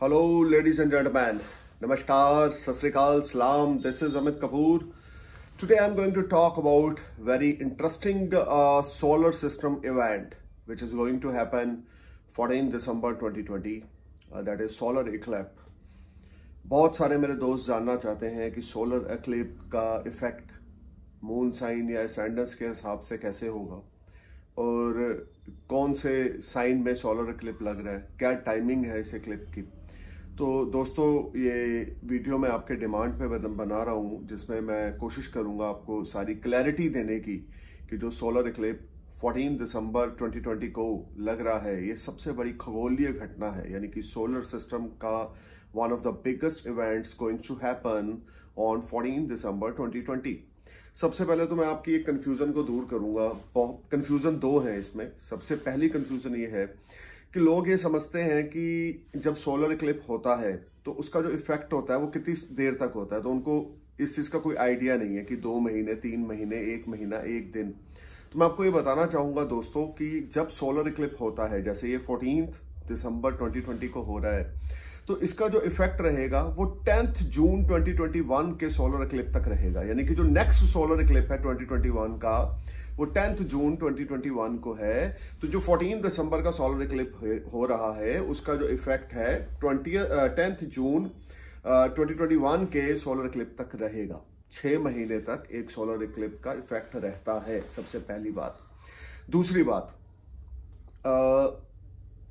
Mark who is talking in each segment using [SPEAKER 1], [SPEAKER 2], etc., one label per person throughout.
[SPEAKER 1] Hello ladies and gentlemen नमस्कार सत सलाम this is Amit Kapoor today I am going to talk about very interesting solar system event which is going to happen 14 December 2020 that is solar eclipse बहुत सारे मेरे दोस्त जानना चाहते हैं कि सोलर एक्लिप का इफेक्ट मून साइन या सैंडस के हिसाब से कैसे होगा और कौन से साइन में सोलर क्लिप लग रहा है क्या टाइमिंग है इस क्लिप की तो दोस्तों ये वीडियो मैं आपके डिमांड पे बना रहा हूँ जिसमें मैं कोशिश करूँगा आपको सारी क्लैरिटी देने की कि जो सोलर इक्लिप 14 दिसंबर 2020 को लग रहा है ये सबसे बड़ी खगोलीय घटना है यानी कि सोलर सिस्टम का one of the biggest events going to happen on fourteen December twenty सबसे पहले तो मैं आपकी एक कन्फ्यूज़न को दूर करूंगा कन्फ्यूज़न दो है इसमें सबसे पहली कन्फ्यूज़न ये है कि लोग ये समझते हैं कि जब सोलर क्लिप होता है तो उसका जो इफेक्ट होता है वो कितनी देर तक होता है तो उनको इस चीज़ का कोई आइडिया नहीं है कि दो महीने तीन महीने एक महीना एक दिन तो मैं आपको ये बताना चाहूंगा दोस्तों कि जब सोलर क्लिप होता है जैसे ये फोर्टीन दिसंबर 2020 को हो रहा है तो इसका जो इफेक्ट रहेगा वो टेंथ जून 2021 के सोलर क्लिप तक रहेगा यानी कि जो नेक्स्ट सोलर क्लिप है 2021 का वो टेंथ जून 2021 को है तो जो 14 दिसंबर का सोलर इक्लिप हो रहा है उसका जो इफेक्ट है twenty tenth June twenty twenty one के सोलर इक्लिप तक रहेगा छह महीने तक एक सोलर इक्लिप का इफेक्ट रहता है सबसे पहली बात दूसरी बात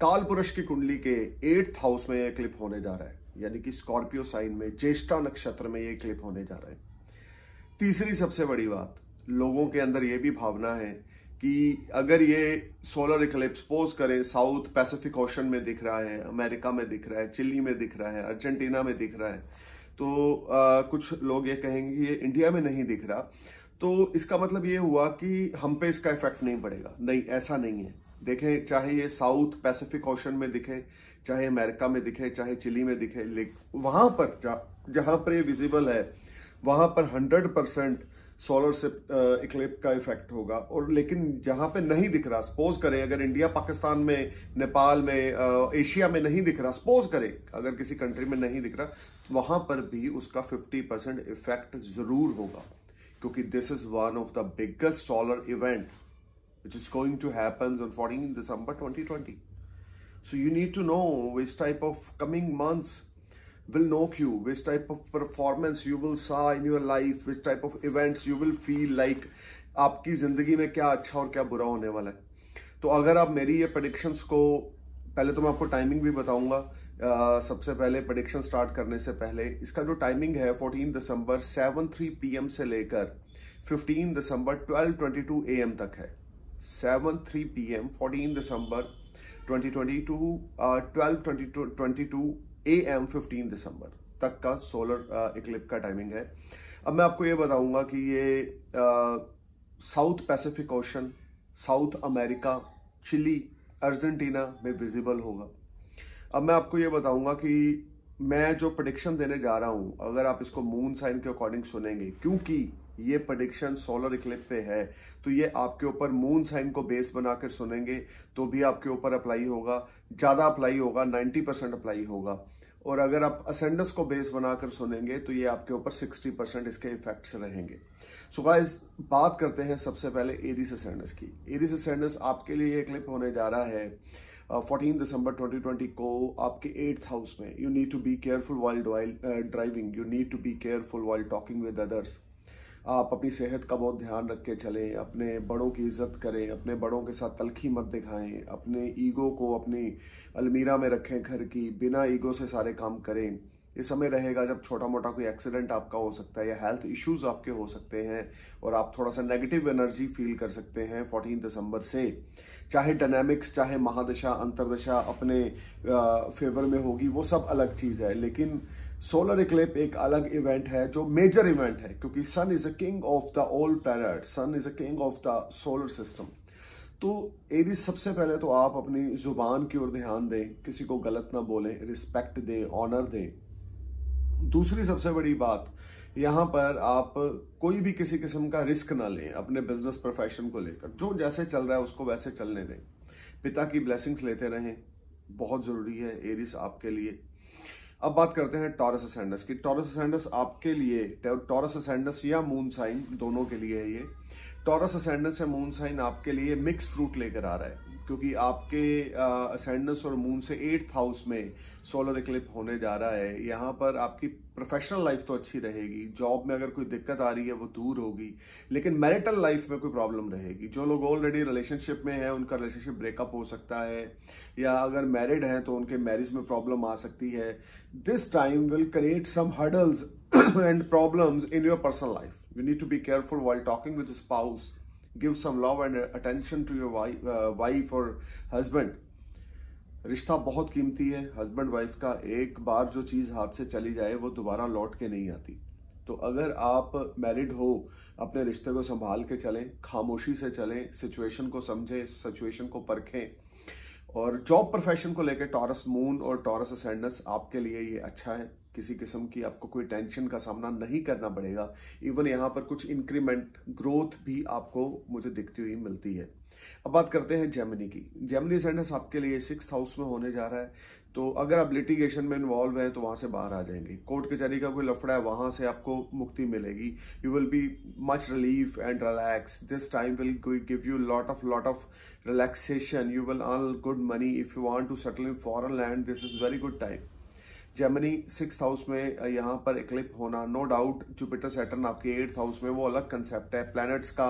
[SPEAKER 1] काल पुरुष की कुंडली के एट्थ हाउस में यह क्लिप होने जा रहा है यानी कि स्कॉर्पियो साइन में ज्येष्ठा नक्षत्र में यह क्लिप होने जा रहा है तीसरी सबसे बड़ी बात लोगों के अंदर ये भी भावना है कि अगर ये सोलर इक्लिप्स पोज करें साउथ पैसिफिक ओशन में दिख रहा है अमेरिका में दिख रहा है चिली में दिख रहा है अर्जेंटीना में दिख रहा है तो आ, कुछ लोग ये कहेंगे कि ये इंडिया में नहीं दिख रहा तो इसका मतलब ये हुआ कि हम पे इसका इफेक्ट नहीं पड़ेगा नहीं ऐसा नहीं है देखें चाहे ये साउथ पैसिफिक ओशन में दिखे चाहे अमेरिका में दिखे चाहे चिली में दिखे लेकिन वहां पर जहां पर ये विजिबल है वहां पर हंड्रेड परसेंट सोलर से इक्लिप का इफेक्ट होगा और लेकिन जहां पे नहीं दिख रहा सपोज करें अगर इंडिया पाकिस्तान में नेपाल में एशिया में नहीं दिख रहा सपोज करें अगर किसी कंट्री में नहीं दिख रहा तो वहां पर भी उसका 50 परसेंट इफेक्ट जरूर होगा क्योंकि this is one of the biggest solar event which is going to happen on fourteen December twenty so you need to know this type of coming months will knock you, which type of performance you will saw in your life, which type of events you will feel like आपकी ज़िंदगी में क्या अच्छा और क्या बुरा होने वाला है तो अगर आप मेरी ये प्रडिक्शंस को पहले तो मैं आपको टाइमिंग भी बताऊंगा सबसे पहले प्रडिक्शन स्टार्ट करने से पहले इसका जो टाइमिंग है 14 दिसंबर 7:03 पीएम से लेकर 15 दिसंबर 12:22 एम तक है 7:03 PM 14 December 2022 twenty 12:22 A M fifteen December तक का सोलर इक्लिप uh, का टाइमिंग है अब मैं आपको ये बताऊंगा कि ये South Pacific Ocean South America Chile Argentina में विजिबल होगा अब मैं आपको ये बताऊंगा कि मैं जो प्रडिक्शन देने जा रहा हूं अगर आप इसको मून साइन के अकॉर्डिंग सुनेंगे क्योंकि ये प्रडिक्शन सोलर इक्लिप पे है तो ये आपके ऊपर मून साइन को बेस बनाकर सुनेंगे तो भी आपके ऊपर अप्लाई होगा ज़्यादा अप्लाई होगा 90 परसेंट अप्लाई होगा और अगर आप असेंडस को बेस बनाकर सुनेंगे तो ये आपके ऊपर 60 परसेंट इसके इफेक्ट्स रहेंगे सो so गाइस बात करते हैं सबसे पहले एरिस असेंडस की एरिस असेंडस आपके लिए ये क्लिप होने जा रहा है फोर्टीन दिसंबर 2020 को आपके एट्थ हाउस में you need to be careful while driving you need to be careful while talking with others आप अपनी सेहत का बहुत ध्यान रख के चलें अपने बड़ों की इज्जत करें अपने बड़ों के साथ तलखी मत दिखाएं अपने ईगो को अपनी अलमीरा में रखें घर की बिना ईगो से सारे काम करें ये समय रहेगा जब छोटा मोटा कोई एक्सीडेंट आपका हो सकता है या हेल्थ इश्यूज आपके हो सकते हैं और आप थोड़ा सा नेगेटिव एनर्जी फील कर सकते हैं फोर्टीन दिसंबर से चाहे डायनेमिक्स चाहे महादशा अंतरदशा अपने फेवर में होगी वो सब अलग चीज़ है लेकिन सोलर इक्लिप एक अलग इवेंट है जो मेजर इवेंट है क्योंकि sun is a king of the all parrot sun is a king of the solar system तो एरीज सबसे पहले तो आप अपनी जुबान की ओर ध्यान दें किसी को गलत ना बोलें रिस्पेक्ट दें ऑनर दें दूसरी सबसे बड़ी बात यहां पर आप कोई भी किसी किस्म का रिस्क ना लें अपने बिजनेस प्रोफेशन को लेकर जो जैसे चल रहा है उसको वैसे चलने दें पिता की ब्लेसिंग्स लेते रहें बहुत ज़रूरी है एरिस आपके लिए अब बात करते हैं टॉरस असेंडस की टॉरस असेंडस आपके लिए टॉरस असेंडस या मून साइन दोनों के लिए है ये टॉरस असेंडेंस या मून साइन आपके लिए मिक्स फ्रूट लेकर आ रहा है क्योंकि आपके असेंडेंस और मून से एट्थ हाउस में सोलर इक्लिप होने जा रहा है यहाँ पर आपकी प्रोफेशनल लाइफ तो अच्छी रहेगी जॉब में अगर कोई दिक्कत आ रही है वो दूर होगी लेकिन मैरिटल लाइफ में कोई प्रॉब्लम रहेगी जो लोग ऑलरेडी रिलेशनशिप में हैं उनका रिलेशनशिप ब्रेकअप हो सकता है या अगर मैरिड हैं तो उनके मैरिज में प्रॉब्लम आ सकती है this time will create some hurdles and problems in your personal life you need to be careful while talking with the spouse give some love and attention to your wife uh, wife or husband रिश्ता बहुत कीमती है husband wife का एक बार जो चीज़ हाथ से चली जाए वो दोबारा लौट के नहीं आती तो अगर आप मैरिड हो अपने रिश्ते को संभाल के चलें खामोशी से चलें सिचुएशन को समझें सिचुएशन को परखें और जॉब प्रोफेशन को लेकर टॉरस मून और टॉरस असेंडस आपके लिए ये अच्छा है किसी किस्म की आपको कोई टेंशन का सामना नहीं करना पड़ेगा इवन यहाँ पर कुछ इंक्रीमेंट ग्रोथ भी आपको मुझे दिखती हुई मिलती है अब बात करते हैं जेमिनी की जेमिनी सेंडस आपके लिए सिक्स हाउस में होने जा रहा है तो अगर आप लिटिगेशन में इन्वॉल्व हैं तो वहां से बाहर आ जाएंगे कोर्ट कचहरी का कोई लफड़ा है वहां से आपको मुक्ति मिलेगी you will be much relief and relax this time will give you lot of lot of relaxation you will earn good money if you want to settle in foreign land this is very good time Gemini six house में यहाँ पर eclipse होना no doubt Jupiter Saturn आपके eighth house में वो अलग concept है planets का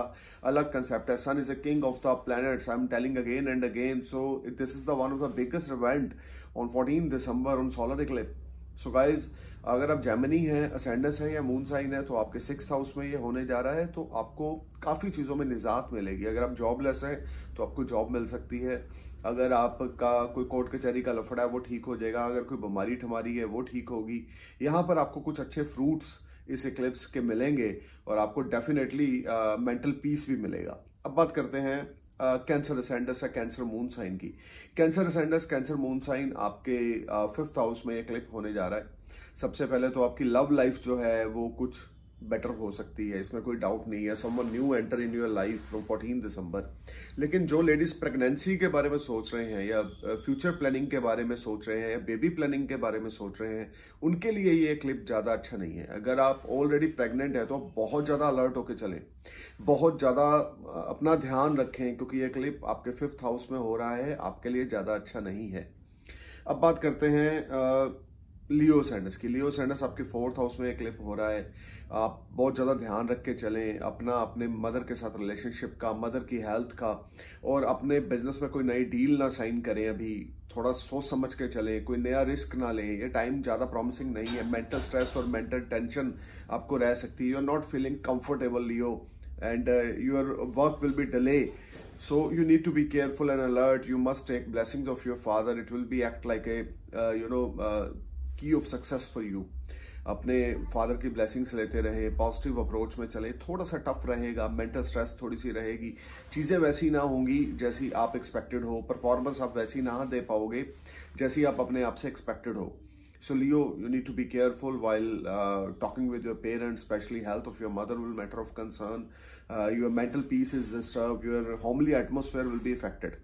[SPEAKER 1] अलग कंसेप्ट है sun is a king of the planets I am telling again and again so this is the one of the biggest event on fourteen December on solar eclipse so guys अगर आप जैमिनी हैं असेंडस हैं या moon sign है तो आपके six house में ये होने जा रहा है तो आपको काफ़ी चीज़ों में निजात मिलेगी अगर आप जॉबलेस हैं तो आपको जॉब मिल सकती है अगर आपका कोई कोर्ट कचहरी का लफड़ा है वो ठीक हो जाएगा अगर कोई बीमारी ठमारी है वो ठीक होगी यहाँ पर आपको कुछ अच्छे फ्रूट्स इस इक्लिप्स के मिलेंगे और आपको डेफिनेटली मेंटल पीस भी मिलेगा अब बात करते हैं कैंसर uh, असेंडस या कैंसर मून साइन की Cancer ascendants Cancer moon sign आपके फिफ्थ uh, हाउस में एक्लिप होने जा रहा है सबसे पहले तो आपकी लव लाइफ जो है वो कुछ बेटर हो सकती है इसमें कोई डाउट नहीं है someone new enter in your life from fourteen December लेकिन जो लेडीज प्रेगनेंसी के बारे में सोच रहे हैं या फ्यूचर uh, प्लानिंग के बारे में सोच रहे हैं या बेबी प्लानिंग के बारे में सोच रहे हैं उनके लिए ये क्लिप ज़्यादा अच्छा नहीं है अगर आप ऑलरेडी प्रेगनेंट है तो आप बहुत ज़्यादा अलर्ट होकर चलें बहुत ज़्यादा uh, अपना ध्यान रखें क्योंकि ये क्लिप आपके फिफ्थ हाउस में हो रहा है आपके लिए ज़्यादा अच्छा नहीं है अब बात करते हैं लियो uh, सैंडस की लियो सैंडस आपके फोर्थ हाउस में एक क्लिप हो रहा है आप बहुत ज़्यादा ध्यान रख के चलें अपना अपने मदर के साथ रिलेशनशिप का मदर की हेल्थ का और अपने बिजनेस में कोई नई डील ना साइन करें अभी थोड़ा सोच समझ के चलें कोई नया रिस्क ना लें ये टाइम ज़्यादा प्रॉमिसिंग नहीं है मेंटल स्ट्रेस और मेंटल टेंशन आपको रह सकती है you are not feeling comfortable Leo and your work will be delay so you need to be careful and alert you must take blessings of your father it will be act like a uh, you know uh, key of success for you अपने father की blessings लेते रहे positive approach में चले थोड़ा सा tough रहेगा mental stress थोड़ी सी रहेगी चीजें वैसी ना होंगी जैसी आप एक्सपेक्टेड हो परफॉर्मेंस आप वैसी ना दे पाओगे जैसी आप अपने आप से एक्सपेक्टेड हो so Leo you need to be careful while talking with your parents specially health of your mother will matter of concern your mental peace is disturb your homely atmosphere will be affected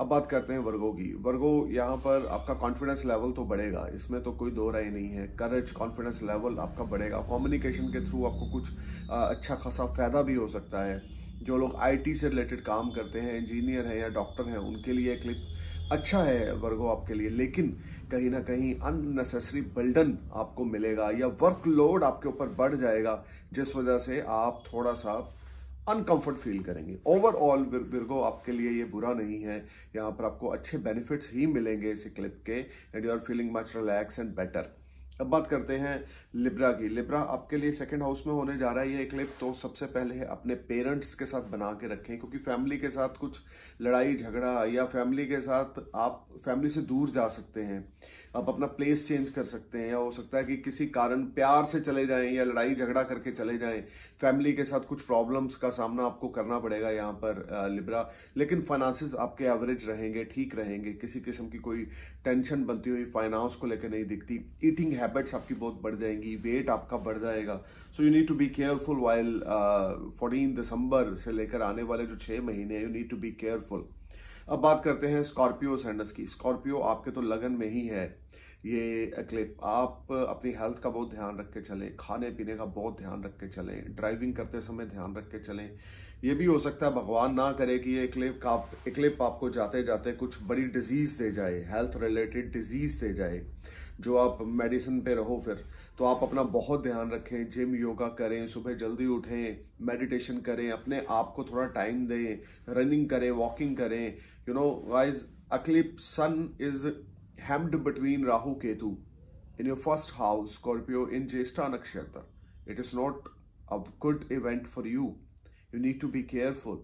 [SPEAKER 1] अब बात करते हैं वर्गों की वर्गो यहाँ पर आपका confidence level तो बढ़ेगा इसमें तो कोई दो राय नहीं है करेज कॉन्फिडेंस लेवल आपका बढ़ेगा कम्युनिकेशन के थ्रू आपको कुछ अच्छा खासा फायदा भी हो सकता है जो लोग आईटी से रिलेटेड काम करते हैं इंजीनियर हैं या डॉक्टर हैं उनके लिए क्लिप अच्छा है वर्गो आपके लिए लेकिन कहीं ना कहीं अननेसेसरी बल्डन आपको मिलेगा या वर्कलोड आपके ऊपर बढ़ जाएगा जिस वजह से आप थोड़ा सा अनकंफर्ट फील करेंगे ओवरऑल विरगो आपके लिए ये बुरा नहीं है यहां पर आपको अच्छे बेनिफिट्स ही मिलेंगे इस क्लिप के end you are feeling much relax and better अब बात करते हैं लिब्रा की लिब्रा आपके लिए सेकंड हाउस में होने जा रहा है ये क्लिप तो सबसे पहले अपने पेरेंट्स के साथ बना के रखें क्योंकि फैमिली के साथ कुछ लड़ाई झगड़ा या फैमिली के साथ आप फैमिली से दूर जा सकते हैं आप अपना प्लेस चेंज कर सकते हैं या हो सकता है कि किसी कारण प्यार से चले जाएं या लड़ाई झगड़ा करके चले जाएं फैमिली के साथ कुछ प्रॉब्लम्स का सामना आपको करना पड़ेगा यहाँ पर लिब्रा लेकिन फाइनासिस आपके एवरेज रहेंगे ठीक रहेंगे किसी किस्म की कोई टेंशन बनती हुई फाइनेंस को लेकर नहीं दिखती ईटिंग है हैबिट्स आपकी बहुत बढ़ जाएंगी वेट आपका बढ़ जाएगा so you need to be careful while fourteen December से लेकर आने वाले जो छः महीने हैं you need to be careful अब बात करते हैं स्कॉर्पियो सेंडस की स्कॉर्पियो आपके तो लगन में ही है ये क्लिप आप अपनी हेल्थ का बहुत ध्यान रख के चलें खाने पीने का बहुत ध्यान रख के चलें ड्राइविंग करते समय ध्यान रख के चलें ये भी हो सकता है भगवान ना करे कि ये क्लिप आप क्लिप आपको जाते जाते कुछ बड़ी डिजीज़ दे जाए हेल्थ रिलेटेड डिजीज़ दे जाए जो आप मेडिसिन पे रहो फिर तो आप अपना बहुत ध्यान रखें जिम योगा करें सुबह जल्दी उठें मेडिटेशन करें अपने आप को थोड़ा टाइम दें रनिंग करें वॉकिंग करें you know why's eclipse sun is hemmed between Rahu Ketu in your first house Scorpio in Jyeshtha nakshatra it is not a good event for you you need to be careful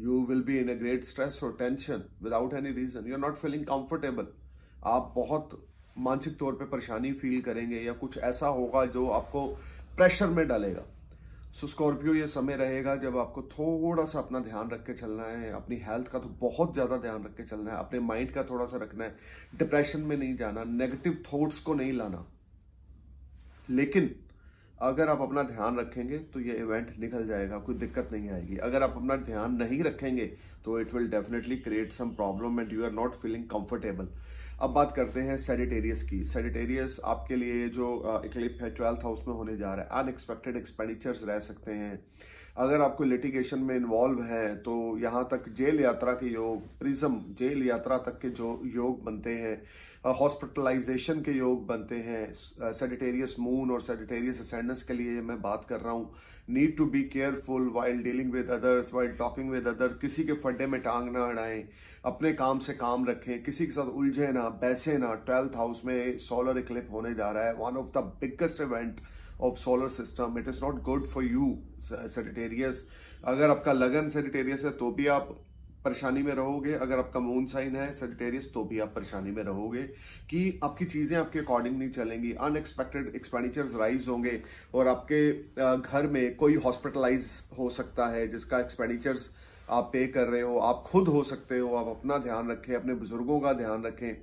[SPEAKER 1] you will be in a great stress और tension without any reason you are not feeling comfortable आप बहुत मानसिक तौर पे परेशानी feel करेंगे या कुछ ऐसा होगा जो आपको प्रेशर में डालेगा सो स्कॉर्पियो ये समय रहेगा जब आपको थोड़ा सा अपना ध्यान रख के चलना है अपनी हेल्थ का तो बहुत ज़्यादा ध्यान रख के चलना है अपने माइंड का थोड़ा सा रखना है डिप्रेशन में नहीं जाना नेगेटिव थॉट्स को नहीं लाना लेकिन अगर आप अपना ध्यान रखेंगे तो ये इवेंट निकल जाएगा कोई दिक्कत नहीं आएगी अगर आप अपना ध्यान नहीं रखेंगे तो it will definitely create some problem and you are not feeling comfortable अब बात करते हैं सेडिटेरियस की सेडिटेरियस आपके लिए जो इक्लिप है ट्वेल्थ हाउस में होने जा रहा है अनएक्सपेक्टेड एक्सपेंडिचर्स रह सकते हैं अगर आपको लिटिगेशन में इन्वॉल्व है तो यहाँ तक जेल यात्रा के योग प्रिज्म जेल यात्रा तक के जो योग बनते हैं हॉस्पिटलाइजेशन के योग बनते हैं सेडिटेरियस मून और सेडिटेरियस असेंडेंस के लिए मैं बात कर रहा हूँ need to be careful while dealing with others while talking with other किसी के फंड गड्ढे में टांग ना अड़ाएं अपने काम से काम रखें किसी के साथ उलझे ना बैसे ना ट्वेल्थ हाउस में सोलर इक्लिप होने जा रहा है one of the biggest event of solar system it is not good for you Sagittarius अगर आपका लगन सेटेरियस है तो भी आप परेशानी में रहोगे अगर आपका मून साइन है सेटेरियस तो भी आप परेशानी में रहोगे कि आपकी चीज़ें आपके अकॉर्डिंग नहीं चलेंगी अनएक्सपेक्टेड एक्सपेंडिचर्स राइज होंगे और आपके घर में कोई हॉस्पिटलाइज हो सकता है जिसका एक्सपेंडिचर्स आप पे कर रहे हो आप खुद हो सकते हो आप अपना ध्यान रखें अपने बुजुर्गों का ध्यान रखें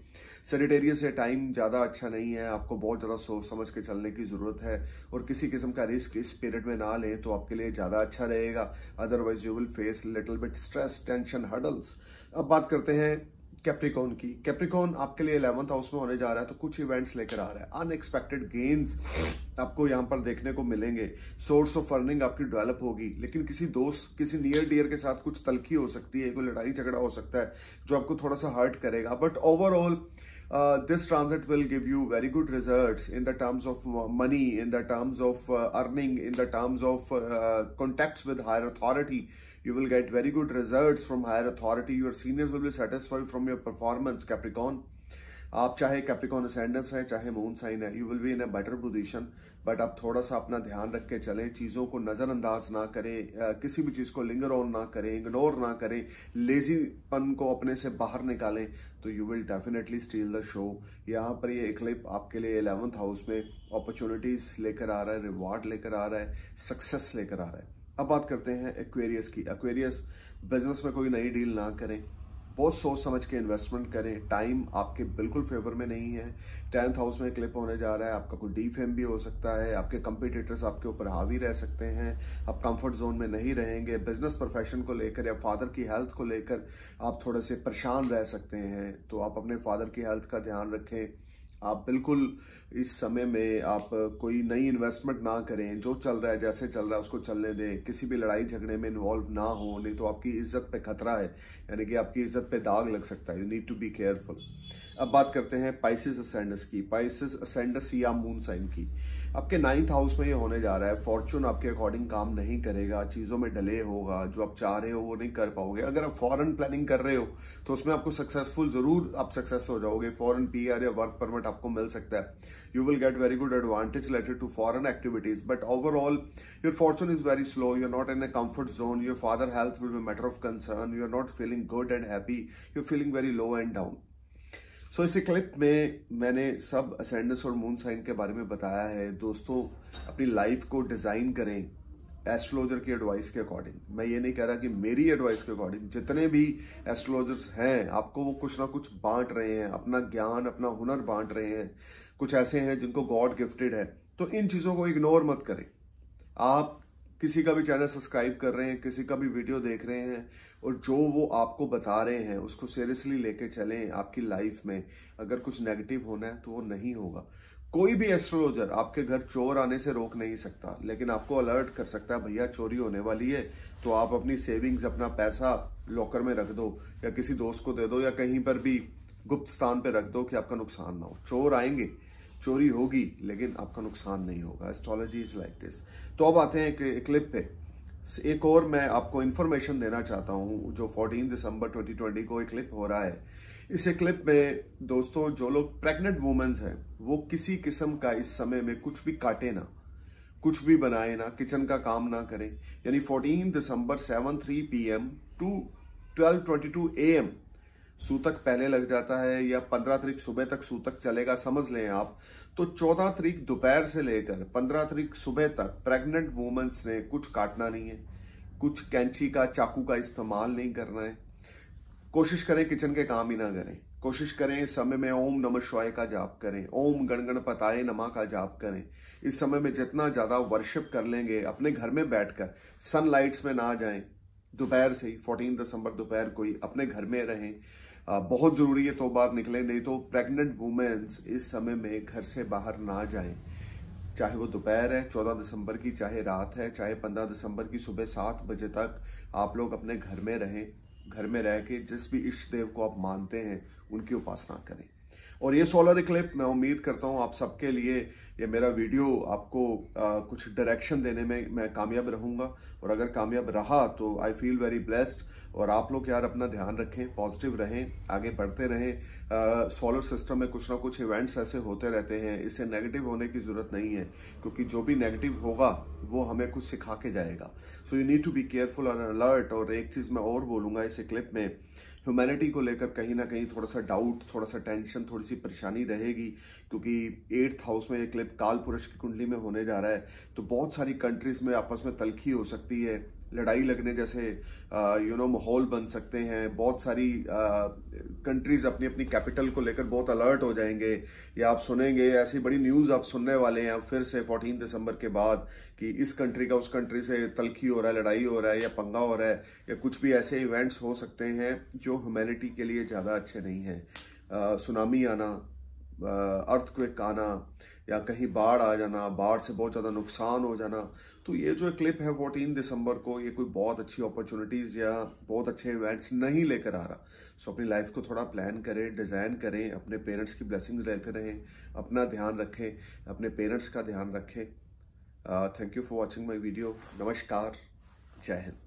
[SPEAKER 1] सेनेटेरिया से टाइम ज़्यादा अच्छा नहीं है आपको बहुत ज़्यादा सोच समझ के चलने की ज़रूरत है और किसी किस्म का रिस्क इस पीरियड में ना लें तो आपके लिए ज़्यादा अच्छा रहेगा otherwise you will face little bit stress tension hurdles अब बात करते हैं कैप्रिकॉन की कैप्रिकॉन आपके लिए इलेवंथ हाउस में होने जा रहा है तो कुछ इवेंट्स लेकर आ रहा है अनएक्सपेक्टेड गेन्स आपको यहाँ पर देखने को मिलेंगे सोर्स ऑफ अर्निंग आपकी डेवलप होगी लेकिन किसी दोस्त किसी नियर डियर के साथ कुछ तलखी हो सकती है कोई लड़ाई झगड़ा हो सकता है जो आपको थोड़ा सा हर्ट करेगा but overall this transit will give you very good result in the terms of money in the terms of earning in the terms of contact with higher authority You will get very good results from higher authority. Your seniors will be satisfied from your performance, Capricorn. आप चाहे Capricorn ascendants है चाहे moon sign है you will be in a better position but आप थोड़ा सा अपना ध्यान रख के चलें चीज़ों को नज़रअंदाज ना करें किसी भी चीज़ को लिंगर ऑन ना करें इग्नोर ना करें लेजीपन को अपने से बाहर निकालें तो you will definitely steal the show यहाँ पर ये क्लिप आपके लिए इलेवंथ हाउस में अपॉर्चुनिटीज़ लेकर आ रहा है रिवॉर्ड लेकर आ रहा है सक्सेस लेकर आ रहा है अब बात करते हैं एक्वेरियस की एक्वेरियस बिजनेस में कोई नई डील ना करें बहुत सोच समझ के इन्वेस्टमेंट करें टाइम आपके बिल्कुल फेवर में नहीं है टेंथ हाउस में क्लिप होने जा रहा है आपका कोई डी फेम भी हो सकता है आपके कंपिटिटर्स आपके ऊपर हावी रह सकते हैं आप कंफर्ट जोन में नहीं रहेंगे बिजनेस प्रोफेशन को लेकर या फादर की हेल्थ को लेकर आप थोड़े से परेशान रह सकते हैं तो आप अपने फादर की हेल्थ का ध्यान रखें आप बिल्कुल इस समय में आप कोई नई इन्वेस्टमेंट ना करें जो चल रहा है जैसे चल रहा है उसको चलने दें किसी भी लड़ाई झगड़े में इन्वॉल्व ना हो नहीं तो आपकी इज्जत पे खतरा है यानी कि आपकी इज्जत पे दाग लग सकता है you need to be careful अब बात करते हैं पाइसिस असेंडस की पाइसिस असेंडस या मून साइन की आपके नाइन्थ हाउस में ये होने जा रहा है फॉर्चून आपके अकॉर्डिंग काम नहीं करेगा चीज़ों में डले होगा जो आप चाह रहे हो वो नहीं कर पाओगे अगर आप फॉरन प्लानिंग कर रहे हो तो उसमें आपको सक्सेसफुल जरूर आप सक्सेस हो जाओगे फॉरन पी या वर्क परमिट आपको मिल सकता है you will get very good advantage related to foreign activities but overall your fortune is very slow you are not in a comfort zone your father health will be matter of concern you are not feeling good and happy you feeling very low and down so so, इस clip में मैंने सब असेंडस और moon sign के बारे में बताया है दोस्तों अपनी लाइफ को डिज़ाइन करें एस्ट्रोलॉजर की एडवाइस के अकॉर्डिंग मैं ये नहीं कह रहा कि मेरी एडवाइस के अकॉर्डिंग जितने भी एस्ट्रोलॉजर्स हैं आपको वो कुछ ना कुछ बांट रहे हैं अपना ज्ञान अपना हुनर बांट रहे हैं कुछ ऐसे हैं जिनको गॉड गिफ्टेड है तो इन चीज़ों को इग्नोर मत करें आप किसी का भी चैनल सब्सक्राइब कर रहे हैं किसी का भी वीडियो देख रहे हैं और जो वो आपको बता रहे हैं उसको सीरियसली लेके चलें आपकी लाइफ में अगर कुछ नेगेटिव होना है तो वो नहीं होगा कोई भी एस्ट्रोलॉजर आपके घर चोर आने से रोक नहीं सकता लेकिन आपको अलर्ट कर सकता है भैया चोरी होने वाली है तो आप अपनी सेविंग्स अपना पैसा लॉकर में रख दो या किसी दोस्त को दे दो या कहीं पर भी गुप्त स्थान पर रख दो कि आपका नुकसान ना हो चोर आएंगे चोरी होगी लेकिन आपका नुकसान नहीं होगा एस्ट्रोलॉजी इज लाइक दिस तो अब आते हैं क्लिप पे एक और मैं आपको इन्फॉर्मेशन देना चाहता हूं जो 14 दिसंबर 2020 को एक क्लिप हो रहा है इस क्लिप में दोस्तों जो लोग प्रेग्नेंट वुमेन्स हैं वो किसी किस्म का इस समय में कुछ भी काटे ना कुछ भी बनाए ना किचन का काम ना करें यानी 14 दिसंबर 7:03 पीएम टू 12:22 एएम सूतक पहले लग जाता है या पंद्रह तारीख सुबह तक सूतक चलेगा समझ लें आप तो चौदह तारीख दोपहर से लेकर पंद्रह तारीख सुबह तक प्रेग्नेंट वूमेंस ने कुछ काटना नहीं है कुछ कैंची का चाकू का इस्तेमाल नहीं करना है कोशिश करें किचन के काम ही ना करें कोशिश करें इस समय में ओम नम शिवाय का जाप करें ओम गणगण पताये नमा का जाप करें इस समय में जितना ज़्यादा वर्शिप कर लेंगे अपने घर में बैठकर सनलाइट्स में ना जाएं दोपहर से ही फोर्टीन दिसंबर दोपहर को ही अपने घर में रहें बहुत ज़रूरी है तो बाहर निकले नहीं तो प्रेग्नेंट वुमेन्स इस समय में घर से बाहर ना जाएं चाहे वो दोपहर है चौदह दिसंबर की चाहे रात है चाहे पंद्रह दिसंबर की सुबह सात बजे तक आप लोग अपने घर में रहें घर में रह के जिस भी इष्ट देव को आप मानते हैं उनकी उपासना करें और ये सोलर क्लिप मैं उम्मीद करता हूँ आप सबके लिए ये मेरा वीडियो आपको आ, कुछ डायरेक्शन देने में मैं कामयाब रहूँगा और अगर कामयाब रहा तो आई फील वेरी ब्लेस्ड और आप लोग यार अपना ध्यान रखें पॉजिटिव रहें आगे बढ़ते रहें सोलर सिस्टम में कुछ ना कुछ इवेंट्स ऐसे होते रहते हैं इससे नेगेटिव होने की ज़रूरत नहीं है क्योंकि जो भी नेगेटिव होगा वो हमें कुछ सिखा के जाएगा so you need to be careful और अलर्ट और एक चीज़ मैं और बोलूंगा इस क्लिप में ह्यूमैनिटी को लेकर कहीं ना कहीं थोड़ा सा डाउट थोड़ा सा टेंशन थोड़ी सी परेशानी रहेगी क्योंकि एट्थ हाउस में ये क्लिप काल पुरुष की कुंडली में होने जा रहा है तो बहुत सारी कंट्रीज में आपस में तलखी हो सकती है लड़ाई लगने जैसे यू नो माहौल बन सकते हैं बहुत सारी कंट्रीज अपनी अपनी कैपिटल को लेकर बहुत अलर्ट हो जाएंगे या आप सुनेंगे ऐसी बड़ी न्यूज़ आप सुनने वाले हैं फिर से 14 दिसंबर के बाद कि इस कंट्री का उस कंट्री से तलखी हो रहा है लड़ाई हो रहा है या पंगा हो रहा है या कुछ भी ऐसे इवेंट्स हो सकते हैं जो ह्यूमैनिटी के लिए ज़्यादा अच्छे नहीं हैं सुनामी आना अर्थक्वेक आना या कहीं बाढ़ आ जाना बाढ़ से बहुत ज़्यादा नुकसान हो जाना तो ये जो क्लिप है फोर्टीन दिसंबर को ये कोई बहुत अच्छी अपॉर्चुनिटीज़ या बहुत अच्छे इवेंट्स नहीं लेकर आ रहा सो अपनी लाइफ को थोड़ा प्लान करें डिज़ाइन करें अपने पेरेंट्स की ब्लेसिंग लेते रहें अपना ध्यान रखें अपने पेरेंट्स का ध्यान रखें thank you for watching my video नमस्कार जय हिंद